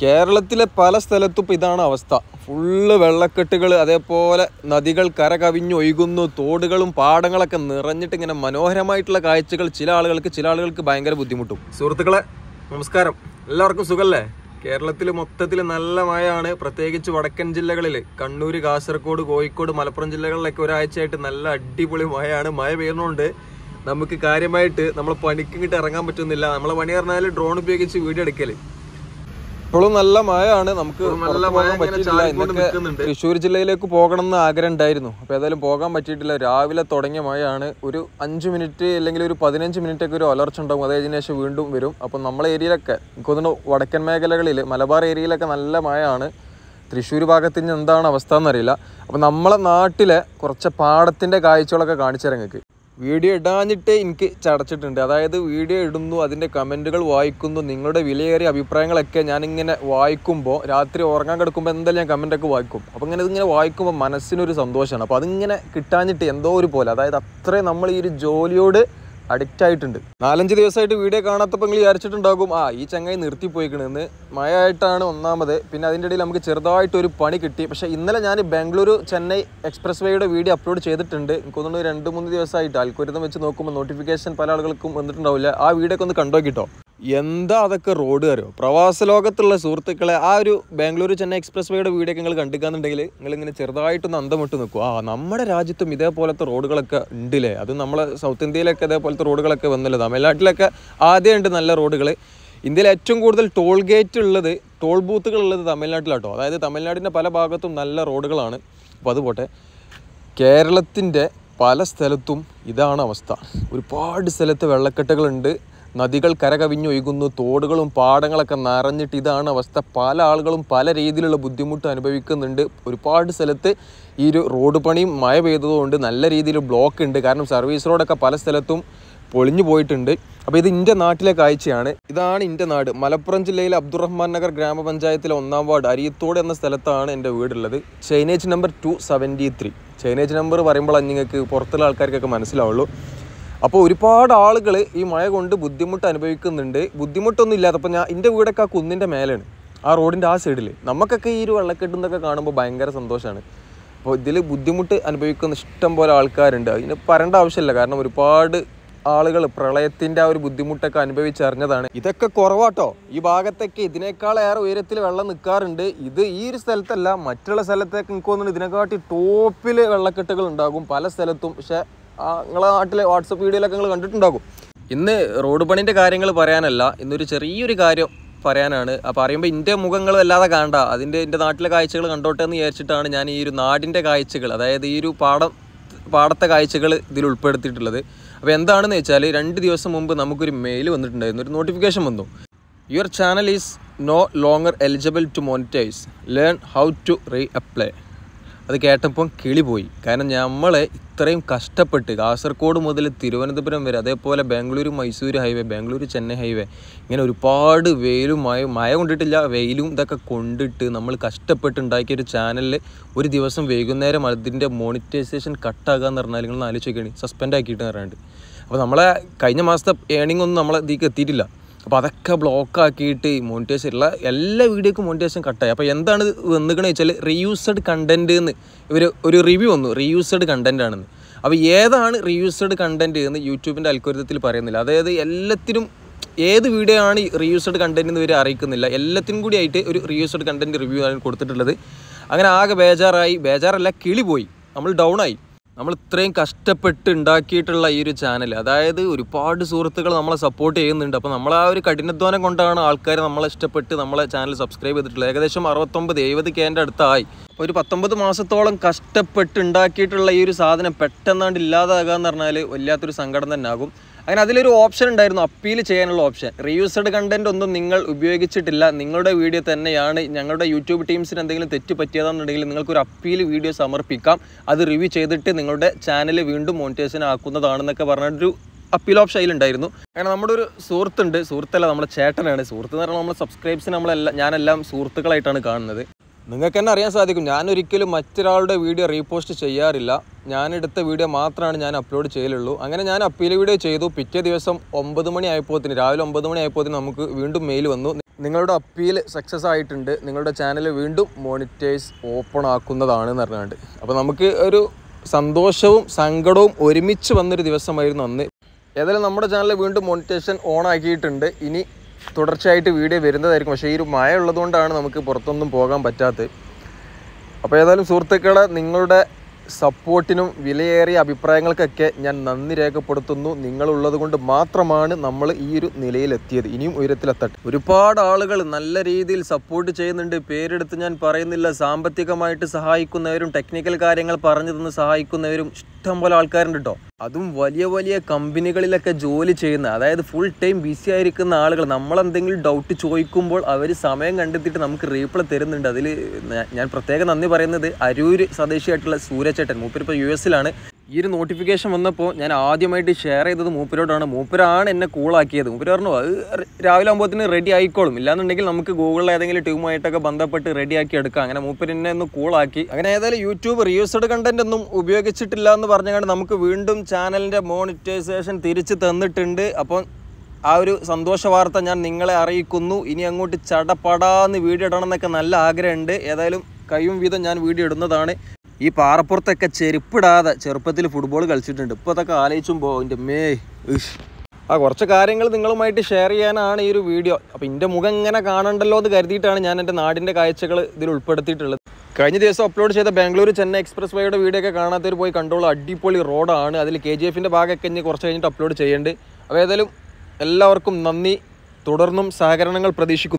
കേരളത്തിലെ പല സ്ഥലത്തും ഇപ്പം ഇതാണ് അവസ്ഥ ഫുള്ള് വെള്ളക്കെട്ടുകൾ അതേപോലെ നദികൾ കര ഒഴുകുന്നു തോടുകളും പാടങ്ങളൊക്കെ നിറഞ്ഞിട്ട് ഇങ്ങനെ മനോഹരമായിട്ടുള്ള കാഴ്ചകൾ ചില ആളുകൾക്ക് ചില ആളുകൾക്ക് ഭയങ്കര ബുദ്ധിമുട്ടും സുഹൃത്തുക്കളെ നമസ്കാരം എല്ലാവർക്കും സുഖല്ലേ കേരളത്തിൽ മൊത്തത്തിൽ നല്ല മഴയാണ് പ്രത്യേകിച്ച് വടക്കൻ ജില്ലകളിൽ കണ്ണൂർ കാസർഗോഡ് കോഴിക്കോട് മലപ്പുറം ജില്ലകളിലൊക്കെ ഒരാഴ്ചയായിട്ട് നല്ല അടിപൊളി മഴയാണ് മഴ പെയ്യുന്നതുകൊണ്ട് നമുക്ക് കാര്യമായിട്ട് നമ്മൾ പണിക്ക് ഇങ്ങോട്ട് ഇറങ്ങാൻ പറ്റുന്നില്ല നമ്മളെ പണി പറഞ്ഞാൽ ഡ്രോൺ ഉപയോഗിച്ച് വീഡിയോ എടുക്കല്ലേ ഇപ്പോഴും നല്ല മഴയാണ് നമുക്ക് പറ്റിയിട്ടില്ല ഇന്നൊക്കെ തൃശ്ശൂർ ജില്ലയിലേക്ക് പോകണം എന്ന് ആഗ്രഹം ഉണ്ടായിരുന്നു അപ്പോൾ ഏതായാലും പോകാൻ പറ്റിയിട്ടില്ല രാവിലെ തുടങ്ങിയ മഴയാണ് ഒരു അഞ്ചു മിനിറ്റ് അല്ലെങ്കിൽ ഒരു പതിനഞ്ച് മിനിറ്റ് ഒക്കെ ഒരു അലർച്ച ഉണ്ടാകും അതായത് ശേഷം വീണ്ടും വരും അപ്പോൾ നമ്മളെ ഏരിയയിലൊക്കെ എനിക്ക് വടക്കൻ മേഖലകളിൽ മലബാർ ഏരിയയിലൊക്കെ നല്ല മഴയാണ് തൃശ്ശൂർ ഭാഗത്തിന് എന്താണ് അവസ്ഥ എന്നറിയില്ല അപ്പോൾ നമ്മളെ നാട്ടിലെ കുറച്ച് പാടത്തിന്റെ കാഴ്ചകളൊക്കെ കാണിച്ചു വീഡിയോ ഇടാഞ്ഞിട്ട് എനിക്ക് ചടച്ചിട്ടുണ്ട് അതായത് വീഡിയോ ഇടുന്നു അതിൻ്റെ കമൻറ്റുകൾ വായിക്കുന്നു നിങ്ങളുടെ വിലയേറിയ അഭിപ്രായങ്ങളൊക്കെ ഞാനിങ്ങനെ വായിക്കുമ്പോൾ രാത്രി ഉറങ്ങാൻ കിടക്കുമ്പോൾ എന്തായാലും ഞാൻ കമൻറ്റൊക്കെ വായിക്കും അപ്പോൾ ഇങ്ങനെ ഇതിങ്ങനെ വായിക്കുമ്പോൾ മനസ്സിനൊരു സന്തോഷമാണ് അപ്പോൾ അതിങ്ങനെ കിട്ടാഞ്ഞിട്ട് എന്തോ ഒരു പോലെ അതായത് അത്രയും നമ്മൾ ഈ ഒരു ജോലിയോട് അഡിക്റ്റ് ആയിട്ടുണ്ട് നാലഞ്ച് ദിവസമായിട്ട് വീഡിയോ കാണാത്തപ്പോൾ നിങ്ങൾ വിചാരിച്ചിട്ടുണ്ടാകും ആ ഈ ചങ്ങായി നിർത്തിപ്പോയിക്കണെന്ന് മഴ ആയിട്ടാണ് ഒന്നാമത് പിന്നെ അതിൻ്റെ ഇടയിൽ നമുക്ക് ചെറുതായിട്ട് ഒരു പണി കിട്ടി പക്ഷേ ഇന്നലെ ഞാൻ ബാംഗ്ലൂർ ചെന്നൈ എക്സ്പ്രസ് വേയുടെ വീഡിയോ അപ്ലോഡ് ചെയ്തിട്ടുണ്ട് എനിക്ക് തോന്നുന്നു രണ്ട് മൂന്ന് ദിവസമായിട്ട് ആൽക്കൊരുതം വെച്ച് നോക്കുമ്പോൾ നോട്ടിഫിക്കേഷൻ പല ആളുകൾക്കും വന്നിട്ടുണ്ടാവില്ല ആ വീഡിയോ ഒക്കെ ഒന്ന് കണ്ടോക്കിട്ടോ എന്താ അതൊക്കെ റോഡ് അറിയോ പ്രവാസ ലോകത്തുള്ള സുഹൃത്തുക്കളെ ആ ഒരു ബാംഗ്ലൂർ ചെന്നൈ എക്സ്പ്രസ് വേയുടെ വീഡിയോ ഒക്കെ നിങ്ങൾ കണ്ടിക്കാന്നുണ്ടെങ്കിൽ ചെറുതായിട്ട് ചെറുതായിട്ടൊന്ന് അന്തമിട്ട് നിൽക്കും ആ നമ്മുടെ രാജ്യത്തും ഇതേപോലത്തെ റോഡുകളൊക്കെ ഉണ്ടല്ലേ അത് നമ്മൾ സൗത്ത് ഇന്ത്യയിലൊക്കെ ഇതേപോലത്തെ റോഡുകളൊക്കെ വന്നല്ലോ തമിഴ്നാട്ടിലൊക്കെ ആദ്യമുണ്ട് നല്ല റോഡുകൾ ഇന്ത്യയിൽ ഏറ്റവും കൂടുതൽ ടോൾ ഗേറ്റ് ഉള്ളത് ടോൾ ബൂത്തുകൾ ഉള്ളത് തമിഴ്നാട്ടിലാട്ടോ അതായത് തമിഴ്നാടിൻ്റെ പല ഭാഗത്തും നല്ല റോഡുകളാണ് അപ്പോൾ അതുപോട്ടെ കേരളത്തിൻ്റെ പല സ്ഥലത്തും ഇതാണ് അവസ്ഥ ഒരുപാട് സ്ഥലത്ത് വെള്ളക്കെട്ടുകളുണ്ട് നദികൾ കരകവിഞ്ഞൊഴുകുന്നു തോടുകളും പാടങ്ങളൊക്കെ നിറഞ്ഞിട്ട് ഇതാണ് അവസ്ഥ പല ആളുകളും പല രീതിയിലുള്ള ബുദ്ധിമുട്ട് അനുഭവിക്കുന്നുണ്ട് ഒരുപാട് സ്ഥലത്ത് ഈ ഒരു റോഡ് പണിയും മഴ പെയ്തതുകൊണ്ട് നല്ല രീതിയിൽ ബ്ലോക്ക് ഉണ്ട് കാരണം സർവീസ് റോഡൊക്കെ പല സ്ഥലത്തും പൊളിഞ്ഞു പോയിട്ടുണ്ട് അപ്പോൾ ഇത് എൻ്റെ നാട്ടിലെ കാഴ്ചയാണ് ഇതാണ് എൻ്റെ നാട് മലപ്പുറം ജില്ലയിലെ അബ്ദുറഹ്മാൻ നഗർ ഗ്രാമപഞ്ചായത്തിലെ ഒന്നാം വാർഡ് അരിയത്തോട് എന്ന സ്ഥലത്താണ് എൻ്റെ വീടുള്ളത് chainage number two seventy three chainage number പറയുമ്പോൾ അഞ്ഞിങ്ങൾക്ക് പുറത്തുള്ള ആൾക്കാർക്കൊക്കെ മനസ്സിലാവുള്ളൂ അപ്പോൾ ഒരുപാട് ആളുകൾ ഈ മഴ കൊണ്ട് ബുദ്ധിമുട്ട് അനുഭവിക്കുന്നുണ്ട് ബുദ്ധിമുട്ടൊന്നും ഇല്ലാത്തപ്പോൾ ഞാൻ എൻ്റെ വീടൊക്കെ ആ കുന്നിൻ്റെ മേലാണ് ആ റോഡിൻ്റെ ആ സൈഡിൽ നമുക്കൊക്കെ ഈ ഒരു വെള്ളക്കെട്ടുന്നൊക്കെ കാണുമ്പോൾ ഭയങ്കര സന്തോഷമാണ് അപ്പോൾ ഇതിൽ ബുദ്ധിമുട്ട് അനുഭവിക്കുന്ന ഇഷ്ടം പോലെ ആൾക്കാരുണ്ട് അതിന് പറയേണ്ട ആവശ്യമില്ല കാരണം ഒരുപാട് ആളുകൾ പ്രളയത്തിൻ്റെ ആ ഒരു ബുദ്ധിമുട്ടൊക്കെ അനുഭവിച്ചറിഞ്ഞതാണ് ഇതൊക്കെ കുറവാട്ടോ ഈ ഭാഗത്തൊക്കെ ഇതിനേക്കാളേറെ ഉയരത്തിൽ വെള്ളം നിൽക്കാറുണ്ട് ഇത് ഈ ഒരു സ്ഥലത്തല്ല മറ്റുള്ള സ്ഥലത്തേക്ക് നിൽക്കുമെന്നുണ്ട് ഇതിനെക്കാട്ടി ടോപ്പിൽ വെള്ളക്കെട്ടുകൾ ഉണ്ടാകും പല സ്ഥലത്തും പക്ഷേ നിങ്ങളെ നാട്ടിലെ വാട്സപ്പ് വീഡിയോയിലൊക്കെ നിങ്ങൾ കണ്ടിട്ടുണ്ടാകും ഇന്ന് റോഡ് പണിൻ്റെ കാര്യങ്ങൾ പറയാനല്ല ഇന്നൊരു ചെറിയൊരു കാര്യം പറയാനാണ് അപ്പോൾ അറിയുമ്പോൾ എൻ്റെ മുഖങ്ങൾ വല്ലാതെ കാണണ്ട അതിൻ്റെ എൻ്റെ നാട്ടിലെ കാഴ്ചകൾ കണ്ടോട്ടെ എന്ന് വിചാരിച്ചിട്ടാണ് ഞാൻ ഈ ഒരു നാടിൻ്റെ കാഴ്ചകൾ അതായത് ഈ ഒരു പാടം പാടത്തെ കാഴ്ചകൾ ഇതിൽ ഉൾപ്പെടുത്തിയിട്ടുള്ളത് അപ്പോൾ എന്താണെന്ന് വെച്ചാൽ രണ്ട് ദിവസം മുമ്പ് നമുക്കൊരു മെയിൽ വന്നിട്ടുണ്ടായിരുന്നു ഒരു നോട്ടിഫിക്കേഷൻ വന്നു your channel is no longer eligible to monetise learn how to reapply അത് കേട്ടപ്പം കിളി പോയി കാരണം നമ്മൾ ഇത്രയും കഷ്ടപ്പെട്ട് കാസർഗോഡ് മുതൽ തിരുവനന്തപുരം വരെ അതേപോലെ ബാംഗ്ലൂർ മൈസൂർ ഹൈവേ ബാംഗ്ലൂർ ചെന്നൈ ഹൈവേ ഇങ്ങനെ ഒരുപാട് വെയിലും മഴ മഴ കൊണ്ടിട്ടില്ല വെയിലും ഇതൊക്കെ കൊണ്ടിട്ട് നമ്മൾ കഷ്ടപ്പെട്ടുണ്ടാക്കിയ ഒരു ചാനലിൽ ഒരു ദിവസം വൈകുന്നേരം അതിൻ്റെ മോണിറ്റൈസേഷൻ കട്ടാകാൻ എന്ന് പറഞ്ഞാൽ നിങ്ങൾ ആലോചിക്കുകയാണ് സസ്പെൻഡ് ആക്കിയിട്ട് പറഞ്ഞിട്ട് അപ്പോൾ നമ്മളെ കഴിഞ്ഞ മാസത്തെ ഏണിംഗ് ഒന്നും നമ്മളെ ഇതിലേക്ക് എത്തിയിട്ടില്ല അപ്പോൾ അതൊക്കെ ബ്ലോക്കാക്കിയിട്ട് മോണിറ്റൈസ് ഉള്ള എല്ലാ വീഡിയോക്കും മോണിറ്റൈസേഷൻ കട്ടായി അപ്പോൾ എന്താണ് വന്നിക്കണമെന്ന് വെച്ചാൽ റീയൂസഡ് കണ്ടൻറ്റ് എന്ന് ഇവർ ഒരു റിവ്യൂ വന്നു റീയൂസഡ് കണ്ടൻ്റ് ആണെന്ന് അപ്പോൾ ഏതാണ് റീയൂസഡ് കണ്ടൻറ്റ് എന്ന് യൂട്യൂബിൻ്റെ അൽക്കൊരുത്തത്തിൽ പറയുന്നില്ല അതായത് എല്ലാത്തിനും ഏത് വീഡിയോ ആണ് റീയൂസഡ് കണ്ടൻറ്റ് എന്ന് ഇവർ അറിയിക്കുന്നില്ല എല്ലാത്തിനും കൂടി ആയിട്ട് ഒരു റീയൂസഡ് കണ്ടൻറ്റ് റിവ്യൂ ആണ് കൊടുത്തിട്ടുള്ളത് അങ്ങനെ ആകെ ബേജാറായി ബേജാറല്ല കിളി പോയി നമ്മൾ ഡൗൺ ആയി നമ്മൾ ഇത്രയും കഷ്ടപ്പെട്ട് ഉണ്ടാക്കിയിട്ടുള്ള ഈ ഒരു ചാനൽ അതായത് ഒരുപാട് സുഹൃത്തുക്കൾ നമ്മളെ സപ്പോർട്ട് ചെയ്യുന്നുണ്ട് അപ്പോൾ നമ്മൾ ആ ഒരു കഠിനാധ്വാനം കൊണ്ടാണ് ആൾക്കാർ നമ്മളെ ഇഷ്ടപ്പെട്ട് നമ്മളെ ചാനൽ സബ്സ്ക്രൈബ് ചെയ്തിട്ടുള്ളത് ഏകദേശം അറുപത്തൊമ്പത് എഴുപത് കേൻ്റെ അടുത്തായി അപ്പോൾ ഒരു പത്തൊമ്പത് മാസത്തോളം കഷ്ടപ്പെട്ട് ഉണ്ടാക്കിയിട്ടുള്ള ഈ ഒരു സാധനം പെട്ടെന്നാണ്ട് എന്ന് പറഞ്ഞാൽ വല്ലാത്തൊരു സങ്കടം തന്നെ ആകും അങ്ങനെ അതിലൊരു ഓപ്ഷൻ ഉണ്ടായിരുന്നു അപ്പീൽ ചെയ്യാനുള്ള ഓപ്ഷൻ റീയൂസ്ഡ് കണ്ടന്റ് ഒന്നും നിങ്ങൾ ഉപയോഗിച്ചിട്ടില്ല നിങ്ങളുടെ വീഡിയോ തന്നെയാണ് ഞങ്ങളുടെ യൂട്യൂബ് ടീംസിന് എന്തെങ്കിലും തെറ്റ് പറ്റിയതാണെന്നുണ്ടെങ്കിൽ നിങ്ങൾക്കൊരു അപ്പീൽ വീഡിയോ സമർപ്പിക്കാം അത് റിവ്യൂ ചെയ്തിട്ട് നിങ്ങളുടെ ചാനൽ വീണ്ടും മോണിറ്റേഷൻ ആക്കുന്നതാണെന്നൊക്കെ പറഞ്ഞൊരു അപ്പീൽ ഓപ്ഷൻ അതിലുണ്ടായിരുന്നു അങ്ങനെ നമ്മുടെ ഒരു സുഹൃത്തുണ്ട് സുഹൃത്തല്ല നമ്മുടെ ചേട്ടനാണ് സുഹൃത്ത് എന്ന് പറഞ്ഞാൽ നമ്മുടെ സബ്സ്ക്രൈബ്സിന് നമ്മളെല്ലാം ഞാനെല്ലാം സുഹൃത്തുക്കളായിട്ടാണ് കാണുന്നത് നിങ്ങൾക്ക് തന്നെ അറിയാൻ സാധിക്കും ഞാനൊരിക്കലും മറ്റൊരാളുടെ വീഡിയോ റീപോസ്റ്റ് ചെയ്യാറില്ല ഞാനെടുത്ത വീഡിയോ മാത്രമാണ് ഞാൻ അപ്ലോഡ് ചെയ്യലുള്ളൂ അങ്ങനെ ഞാൻ അപ്പീൽ വീഡിയോ ചെയ്തു പിറ്റേ ദിവസം ഒമ്പത് മണി ആയപ്പോത്തിന് രാവിലെ ഒമ്പത് മണി ആയപ്പോത്തിന് നമുക്ക് വീണ്ടും മെയിൽ വന്നു നിങ്ങളുടെ അപ്പീൽ സക്സസ് ആയിട്ടുണ്ട് നിങ്ങളുടെ ചാനൽ വീണ്ടും മോണിറ്റൈസ് ഓപ്പൺ ആക്കുന്നതാണ് എന്ന് പറഞ്ഞുകൊണ്ട് അപ്പോൾ നമുക്ക് ഒരു സന്തോഷവും സങ്കടവും ഒരുമിച്ച് വന്നൊരു ദിവസമായിരുന്നു അന്ന് ഏതായാലും നമ്മുടെ ചാനൽ വീണ്ടും മോണിറ്റേഷൻ ഓൺ ആക്കിയിട്ടുണ്ട് ഇനി തുടർച്ചയായിട്ട് വീഡിയോ വരുന്നതായിരിക്കും പക്ഷേ ഈ ഒരു മഴ ഉള്ളതുകൊണ്ടാണ് നമുക്ക് പുറത്തൊന്നും പോകാൻ പറ്റാത്തത് അപ്പോൾ ഏതായാലും സുഹൃത്തുക്കൾ നിങ്ങളുടെ സപ്പോർട്ടിനും വിലയേറിയ അഭിപ്രായങ്ങൾക്കൊക്കെ ഞാൻ നന്ദി രേഖപ്പെടുത്തുന്നു നിങ്ങളുള്ളത് കൊണ്ട് മാത്രമാണ് നമ്മൾ ഈ ഒരു നിലയിലെത്തിയത് ഇനിയും ഉയരത്തിലെത്തട്ടെ ഒരുപാട് ആളുകൾ നല്ല രീതിയിൽ സപ്പോർട്ട് ചെയ്യുന്നുണ്ട് പേരെടുത്ത് ഞാൻ പറയുന്നില്ല സാമ്പത്തികമായിട്ട് സഹായിക്കുന്നവരും ടെക്നിക്കൽ കാര്യങ്ങൾ പറഞ്ഞു തന്ന് സഹായിക്കുന്നവരും ഇഷ്ടംപോലെ ആൾക്കാരുണ്ട് കേട്ടോ അതും വലിയ വലിയ കമ്പനികളിലൊക്കെ ജോലി ചെയ്യുന്ന അതായത് ഫുൾ ടൈം ബിസി ആയിരിക്കുന്ന ആളുകൾ നമ്മളെന്തെങ്കിലും ഡൗട്ട് ചോദിക്കുമ്പോൾ അവർ സമയം കണ്ടെത്തിയിട്ട് നമുക്ക് റീപ്ലൈ തരുന്നുണ്ട് അതിൽ ഞാൻ പ്രത്യേകം നന്ദി പറയുന്നത് അരൂർ സ്വദേശിയായിട്ടുള്ള സൂര്യചേട്ടൻ മൂപ്പരിപ്പോൾ യു എസിലാണ് ഈ ഒരു നോട്ടിഫിക്കേഷൻ വന്നപ്പോൾ ഞാൻ ആദ്യമായിട്ട് ഷെയർ ചെയ്തത് മൂപ്പരോടാണ് മൂപ്പരാണ് എന്നെ കൂളാക്കിയത് മൂപ്പര് പറഞ്ഞു അത് രാവിലെ ആകുമ്പോൾ റെഡി ആയിക്കോളും ഇല്ലാന്നുണ്ടെങ്കിൽ നമുക്ക് ഗൂഗിളിലെ ഏതെങ്കിലും ടീമുമായിട്ടൊക്കെ ബന്ധപ്പെട്ട് റെഡിയാക്കി എടുക്കാം അങ്ങനെ മൂപ്പര് എന്നെ ഒന്ന് കൂളാക്കി അങ്ങനെ ഏതായാലും യൂട്യൂബ് റിയൂസ്ഡ് കണ്ടന്റ് ഒന്നും ഉപയോഗിച്ചിട്ടില്ല എന്ന് പറഞ്ഞുകൊണ്ട് നമുക്ക് വീണ്ടും ചാനലിൻ്റെ മോണിറ്റൈസേഷൻ തിരിച്ച് തന്നിട്ടുണ്ട് അപ്പോൾ ആ ഒരു സന്തോഷ വാർത്ത ഞാൻ നിങ്ങളെ അറിയിക്കുന്നു ഇനി അങ്ങോട്ട് ചടപടാന്ന് വീഡിയോ ഇടണം എന്നൊക്കെ നല്ല ആഗ്രഹമുണ്ട് ഏതായാലും കയ്യും വീതം ഞാൻ വീഡിയോ ഇടുന്നതാണ് ഈ പാറപ്പുറത്തൊക്കെ ചെരുപ്പിടാതെ ചെറുപ്പത്തിൽ ഫുട്ബോൾ കളിച്ചിട്ടുണ്ട് ഇപ്പോൾ അതൊക്കെ ആലോചിച്ചുമ്പോൾ എൻ്റെ മേ ആ കുറച്ച് കാര്യങ്ങൾ നിങ്ങളുമായിട്ട് ഷെയർ ചെയ്യാനാണ് ഈ ഒരു വീഡിയോ അപ്പോൾ എൻ്റെ മുഖം ഇങ്ങനെ കാണണ്ടല്ലോ എന്ന് കരുതിയിട്ടാണ് ഞാൻ എൻ്റെ നാടിൻ്റെ കാഴ്ചകൾ ഇതിൽ ഉൾപ്പെടുത്തിയിട്ടുള്ളത് കഴിഞ്ഞ ദിവസം അപ്ലോഡ് ചെയ്ത ബാംഗ്ലൂർ ചെന്നൈ എക്സ്പ്രസ് വേയുടെ വീഡിയോ ഒക്കെ കാണാത്തവർ പോയി കണ്ടോളൂ അടിപൊളി റോഡാണ് അതിൽ കെ ജി എഫിൻ്റെ ഭാഗമൊക്കെ ഇനി കുറച്ച് കഴിഞ്ഞിട്ട് അപ്ലോഡ് ചെയ്യേണ്ടത് അപ്പോൾ ഏതായാലും എല്ലാവർക്കും നന്ദി തുടർന്നും സഹകരണങ്ങൾ പ്രതീക്ഷിക്കുന്നു